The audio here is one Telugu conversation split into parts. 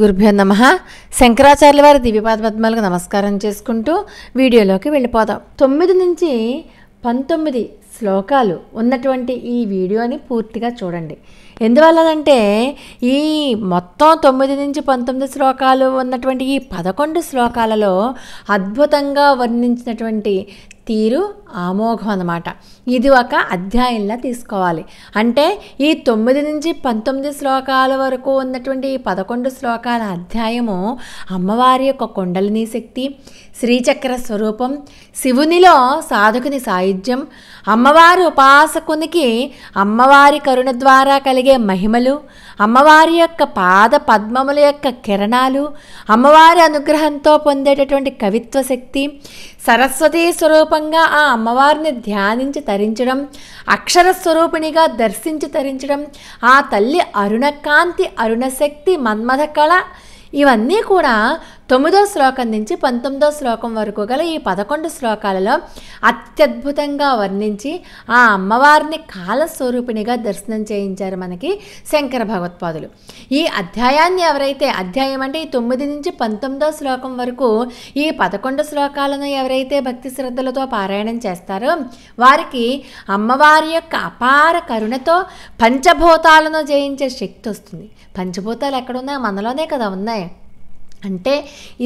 గురుభ్యో నమ శంకరాచార్య వారి దివ్యపాదపద్మాలకు నమస్కారం చేసుకుంటూ వీడియోలోకి వెళ్ళిపోదాం తొమ్మిది నుంచి పంతొమ్మిది శ్లోకాలు ఉన్నటువంటి ఈ వీడియోని పూర్తిగా చూడండి ఎందువల్లనంటే ఈ మొత్తం తొమ్మిది నుంచి పంతొమ్మిది శ్లోకాలు ఉన్నటువంటి ఈ పదకొండు శ్లోకాలలో అద్భుతంగా వర్ణించినటువంటి తీరు ఆమోఘం అనమాట ఇది ఒక అధ్యాయంలా తీసుకోవాలి అంటే ఈ తొమ్మిది నుంచి పంతొమ్మిది శ్లోకాల వరకు ఉన్నటువంటి ఈ పదకొండు శ్లోకాల అధ్యాయము అమ్మవారి యొక్క కొండలిని శక్తి శ్రీచక్ర స్వరూపం శివునిలో సాధకుని సాయుధ్యం అమ్మవారి ఉపాసకునికి అమ్మవారి కరుణ ద్వారా కలిగే మహిమలు అమ్మవారి యొక్క పాద పద్మముల యొక్క కిరణాలు అమ్మవారి అనుగ్రహంతో పొందేటటువంటి కవిత్వ శక్తి సరస్వతీ స్వరూపంగా ఆ అమ్మవారిని ధ్యానించి తరించడం అక్షర స్వరూపిణిగా దర్శించి తరించడం ఆ తల్లి అరుణకాంతి అరుణశక్తి మన్మథ కళ ఇవన్నీ కూడా తొమ్మిదో శ్లోకం నుంచి పంతొమ్మిదో శ్లోకం వరకు గల ఈ పదకొండు శ్లోకాలలో అత్యద్భుతంగా వర్ణించి ఆ అమ్మవారిని కాలస్వరూపిణిగా దర్శనం చేయించారు మనకి శంకర భగవత్పాదులు ఈ అధ్యాయాన్ని ఎవరైతే అధ్యాయం అంటే ఈ తొమ్మిది నుంచి పంతొమ్మిదో శ్లోకం వరకు ఈ పదకొండు శ్లోకాలను ఎవరైతే భక్తి శ్రద్ధలతో పారాయణం చేస్తారో వారికి అమ్మవారి యొక్క అపార కరుణతో పంచభూతాలను జయించే శక్తి వస్తుంది పంచభూతాలు ఎక్కడున్నాయో మనలోనే కదా ఉన్నాయి అంటే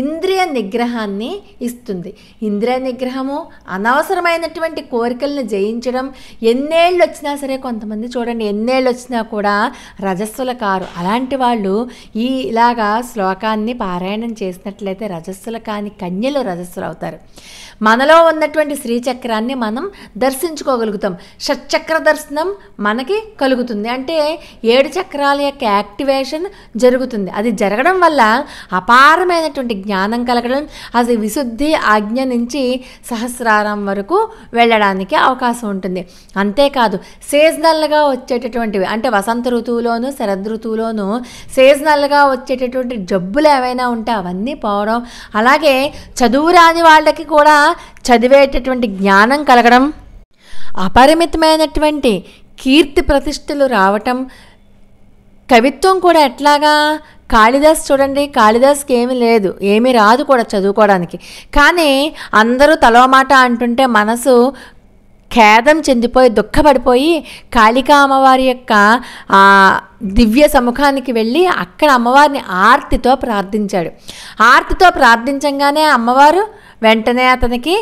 ఇంద్రియ నిగ్రహాన్ని ఇస్తుంది ఇంద్రియ నిగ్రహము అనవసరమైనటువంటి కోరికలను జయించడం ఎన్నేళ్ళు వచ్చినా సరే కొంతమంది చూడండి ఎన్నేళ్ళు వచ్చినా కూడా రజస్సుల కారు అలాంటి వాళ్ళు ఈ ఇలాగా శ్లోకాన్ని పారాయణం చేసినట్లయితే రజస్సుల కాని కన్యలు రజస్సులు అవుతారు మనలో ఉన్నటువంటి శ్రీచక్రాన్ని మనం దర్శించుకోగలుగుతాం షట్చక్ర దర్శనం మనకి కలుగుతుంది అంటే ఏడు చక్రాల యొక్క యాక్టివేషన్ జరుగుతుంది అది జరగడం వల్ల అపా అపారమైనటువంటి జ్ఞానం కలగడం అది విశుద్ధి ఆజ్ఞ నుంచి సహస్రారం వరకు వెళ్ళడానికి అవకాశం ఉంటుంది అంతేకాదు సీజనల్గా వచ్చేటటువంటివి అంటే వసంత ఋతువులోనూ శరద్ ఋతువులోనూ సీజనల్గా వచ్చేటటువంటి జబ్బులు ఏవైనా ఉంటే అవన్నీ పోవడం అలాగే చదువు రాని వాళ్ళకి కూడా చదివేటటువంటి జ్ఞానం కలగడం అపరిమితమైనటువంటి కీర్తి ప్రతిష్టలు రావటం కవిత్వం కూడా ఎట్లాగా కాళిదాస్ చూడండి కాళిదాస్కి ఏమి లేదు ఏమీ రాదు కూడా చదువుకోవడానికి కానీ అందరూ తలో మాట అంటుంటే మనసు ఖేదం చెందిపోయి దుఃఖపడిపోయి కాళికా అమ్మవారి యొక్క దివ్య సముఖానికి వెళ్ళి అక్కడ అమ్మవారిని ఆర్తితో ప్రార్థించాడు ఆర్తితో ప్రార్థించంగానే అమ్మవారు వెంటనే అతనికి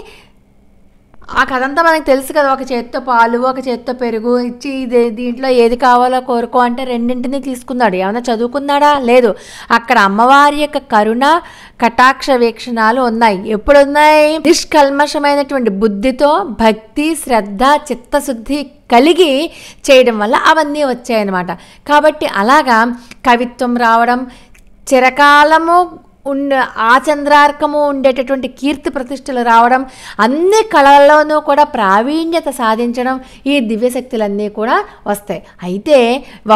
ఆ కథ అంతా మనకు తెలుసు కదా ఒక చేత్తో పాలు ఒక చేత్తో పెరుగు ఇచ్చి ఇది దీంట్లో ఏది కావాలో కోరుకో అంటే రెండింటినీ తీసుకున్నాడు ఏమైనా చదువుకున్నాడా లేదు అక్కడ అమ్మవారి యొక్క కరుణ కటాక్ష వీక్షణాలు ఉన్నాయి ఎప్పుడు ఉన్నాయి నిష్కల్మషమైనటువంటి బుద్ధితో భక్తి శ్రద్ధ చిత్తశుద్ధి కలిగి చేయడం వల్ల అవన్నీ వచ్చాయన్నమాట కాబట్టి అలాగా కవిత్వం రావడం చిరకాలము ఉండ ఆ చంద్రార్కము ఉండేటటువంటి కీర్తి ప్రతిష్టలు రావడం అన్ని కళల్లోనూ కూడా ప్రావీణ్యత సాధించడం ఈ దివ్యశక్తులన్నీ కూడా వస్తాయి అయితే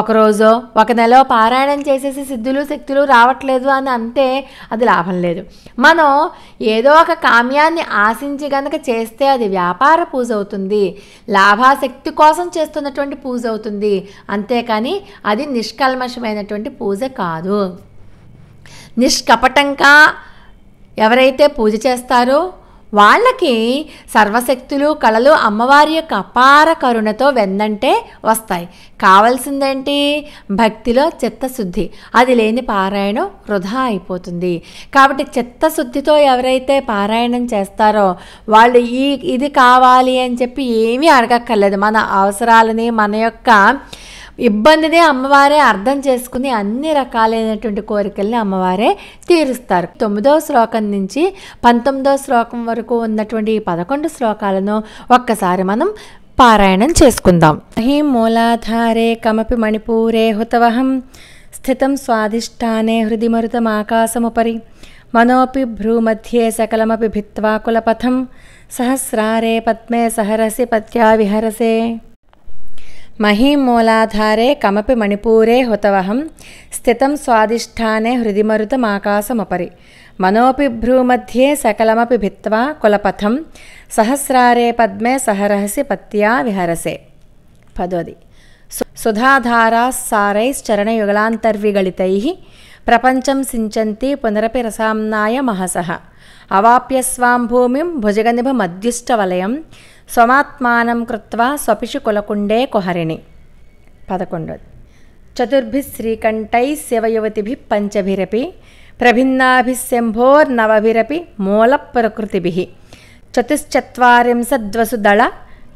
ఒకరోజు ఒక నెల పారాయణం చేసేసి సిద్ధులు శక్తులు రావట్లేదు అని అంటే అది లాభం లేదు మనం ఏదో ఒక కామ్యాన్ని ఆశించి గనక చేస్తే అది వ్యాపార పూజ అవుతుంది లాభాశక్తి కోసం చేస్తున్నటువంటి పూజ అవుతుంది అంతేకాని అది నిష్కల్మషమైనటువంటి పూజ కాదు నిష్కపటంగా ఎవరైతే పూజ చేస్తారో వాళ్ళకి సర్వశక్తులు కళలు అమ్మవారి యొక్క అపార కరుణతో వెన్నంటే వస్తాయి కావాల్సిందేంటి భక్తిలో చిత్తశుద్ధి అది లేని పారాయణం వృధా అయిపోతుంది కాబట్టి చిత్తశుద్ధితో ఎవరైతే పారాయణం చేస్తారో వాళ్ళు ఈ ఇది కావాలి అని చెప్పి ఏమీ అడగక్కర్లేదు మన అవసరాలని మన యొక్క ఇబ్బందినే అమ్మవారే అర్థం చేసుకుని అన్ని రకాలైనటువంటి కోరికల్ని అమ్మవారే తీరుస్తారు తొమ్మిదవ శ్లోకం నుంచి పంతొమ్మిదవ శ్లోకం వరకు ఉన్నటువంటి ఈ పదకొండు శ్లోకాలను ఒక్కసారి మనం పారాయణం చేసుకుందాం హీ మూలాధారే కమపి మణిపూరే హుతవహం స్థితం స్వాదిష్టానే ఆకాశముపరి మనోపి భ్రూమధ్యే సకలమపి भित्त्वा कुलपथं सहस्रारे पद्मे सहरसि पत्या विहरसे మహీమూలాధారే కమపి మణిపూరే హుతవహం స్థితం స్వాదిష్టానే హృదిమరుతమాకాశముపరి మనోపి భ్రూमध्ये సకలమపి భిత్వా కులపథం సహస్రారే పద్మే సహరహసి పత్యా విహరసే పదోది సుధాధారాస్సారైశ్చరణయుగలాంతర్విగళితై ప్రపంచం సించంతి పునరపి రసాంనాయ మహస అవాప్యస్వాం భూమిం భుజగనిభ మధ్యుష్టవలయం స్వమాత్మానం కృత్వా స్వపిషు కులకుండే కుహరిణి పదకొండోది చతుర్భి శ్రీకంఠై శివయువతిభి పంచభిరపి ప్రభిన్నాభిశంభోర్నవభిరపి మూల ప్రకృతిభి చతుశ్చత్వరింశద్వసుదళ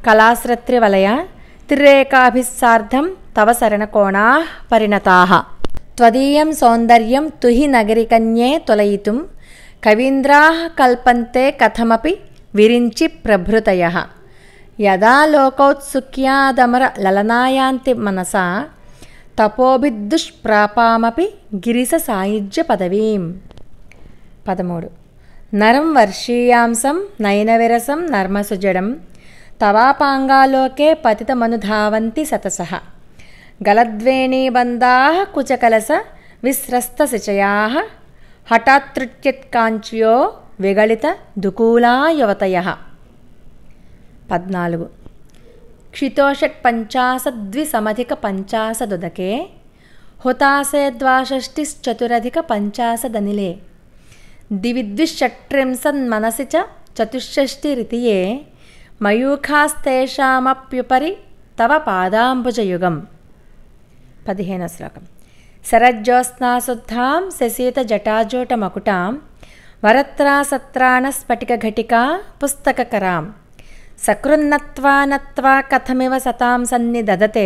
కళాశ్రత్రివలయ త్రిరేకాభిస్సార్ధం తవ శరణకోణా పరిణతాహ త్వదీయం సౌందర్యం తుహి నగరికన్యే తొలయితుం కవీంద్రా కల్పంతే కథమపి విరించి ప్రభృతయ యదా లోకౌత్సుక్యాదమర లలనాయాంతి మనసా తపోభిద్దుష్ప్రాపామపి గిరిస సాయుజ్య పదవీం పదమూడు నరం వర్షీయాంసం నయనవిరసం నర్మసుజడం తవాపాంగాలోకే పతితమనుధావంతి సతసహ గలద్వేణీబంధా కుచకలస విస్రస్తశిచయా హఠాత్తృత్యత్కాంచ్యో విగళిత దుకూలా యువతయ పద్నాలుగు క్షితోషట్ పంచాశద్విసమధిక పంచాశదుదకే ద్వాషష్టిశ్చతురధిక పంచాశదనిలే దివిద్విషట్రింసన్మనసి చ చతుషష్టిరితియే మయూఖాస్తామప్యుపరి తవ పాదాంబుజయుగం పదిహేనవ శ్లోకం శరజ్యోత్స్నాశుద్ధాం జటాజోటమకుటాం వరత్రాసత్రాణ ఘటికా పుస్తకకరాం సకృన్నత్వానత్వా కథమివ సతాం సన్ని సన్నిదదతే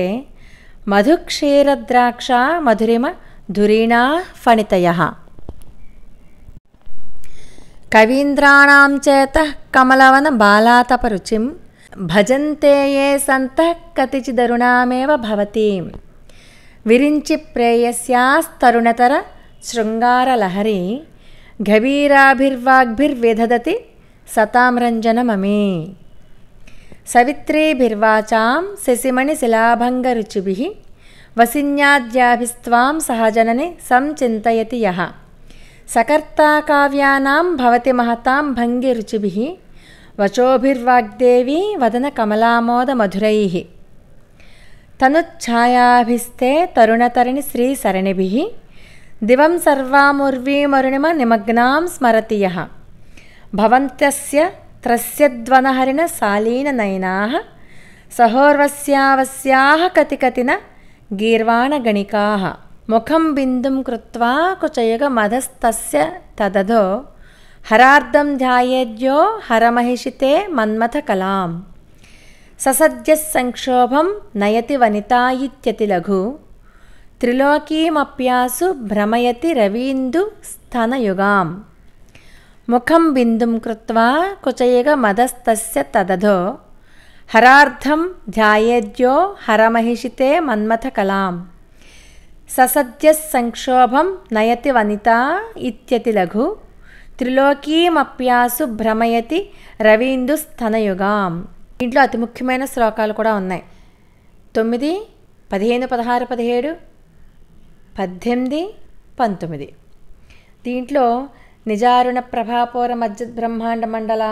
మధుక్షీరద్రాక్ష మధురిమ ధురీణా ఫణితయ కవీంద్రాణం చేత కమలవన బాలాతపరుచిం భజంతే ఏ సంత కతిచిదరుణామేవ భవతి విరించి ప్రేయస్యాస్తరుణతర శృంగారలహరి గభీరాభిర్వాగ్భిర్విధదతి సతాం सवित्रीभिर्वाचां शशिमणिशिलाभङ्गरुचिभिः शिलाभङ्गरुचिभिः वसिन्याद्याभिस्त्वां सहजननि संचिन्तयति यः सकर्ताकाव्यानां काव्यानां भवति महतां भङ्गिरुचिभिः वचोभिर्वाग्देवी वदनकमलामोदमधुरैः तनुच्छायाभिस्ते तरुणतरणि श्रीसरणिभिः दिवं सर्वामुर्वीमरुणिमनिमग्नां स्मरति यः भवन्त्यस्य త్రస్యధ్వనహరిణ శాలీననయనా సహోర్వస్యావస్యా కతికతిన గీర్వాణగణికా ముఖం బిందుం కృత్వా కుచయుగమధస్తస్య తదధో హరార్ధం ధ్యాయేద్యో హరమహిషితే మన్మథకలాం ససద్యః సంక్షోభం నయతి వనితా ఇత్యతి లఘు త్రిలోకీమప్యాసు భ్రమయతి రవీందు స్థనయుగాం ముఖం బిందుం కృత్వా కుచయగ మదస్తస్య తదధో హరార్థం ధ్యాయేద్యో హరమహిషితే మన్మథకలాం ససద్య సంక్షోభం నయతి వనిత ఇత్యతి లఘు త్రిలోకీమప్యాసు భ్రమయతి స్థనయుగాం దీంట్లో అతి ముఖ్యమైన శ్లోకాలు కూడా ఉన్నాయి తొమ్మిది పదిహేను పదహారు పదిహేడు పద్దెనిమిది పంతొమ్మిది దీంట్లో నిజారుణ ప్రభాపూర మధ్య బ్రహ్మాండ మండల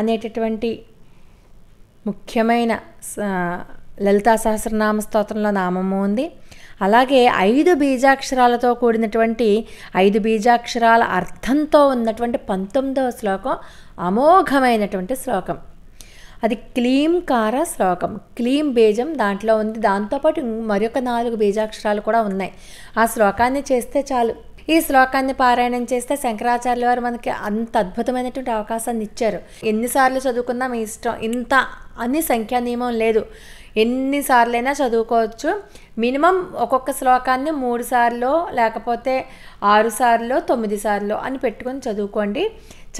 అనేటటువంటి ముఖ్యమైన లలితా సహస్రనామ స్తోత్రంలో నామము ఉంది అలాగే ఐదు బీజాక్షరాలతో కూడినటువంటి ఐదు బీజాక్షరాల అర్థంతో ఉన్నటువంటి పంతొమ్మిదవ శ్లోకం అమోఘమైనటువంటి శ్లోకం అది క్లీం కార శ్లోకం క్లీం బీజం దాంట్లో ఉంది దాంతోపాటు మరొక నాలుగు బీజాక్షరాలు కూడా ఉన్నాయి ఆ శ్లోకాన్ని చేస్తే చాలు ఈ శ్లోకాన్ని పారాయణం చేస్తే శంకరాచార్యుల వారు మనకి అంత అద్భుతమైనటువంటి అవకాశాన్ని ఇచ్చారు ఎన్నిసార్లు చదువుకున్నా మీ ఇష్టం ఇంత అని సంఖ్యా నియమం లేదు ఎన్నిసార్లైనా చదువుకోవచ్చు మినిమం ఒక్కొక్క శ్లోకాన్ని మూడు సార్లు లేకపోతే ఆరు సార్లు తొమ్మిది సార్లు అని పెట్టుకొని చదువుకోండి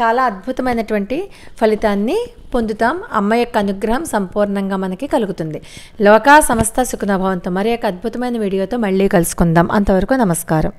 చాలా అద్భుతమైనటువంటి ఫలితాన్ని పొందుతాం అమ్మ యొక్క అనుగ్రహం సంపూర్ణంగా మనకి కలుగుతుంది లోకా సమస్త సుఖనభవంతో మరి యొక్క అద్భుతమైన వీడియోతో మళ్ళీ కలుసుకుందాం అంతవరకు నమస్కారం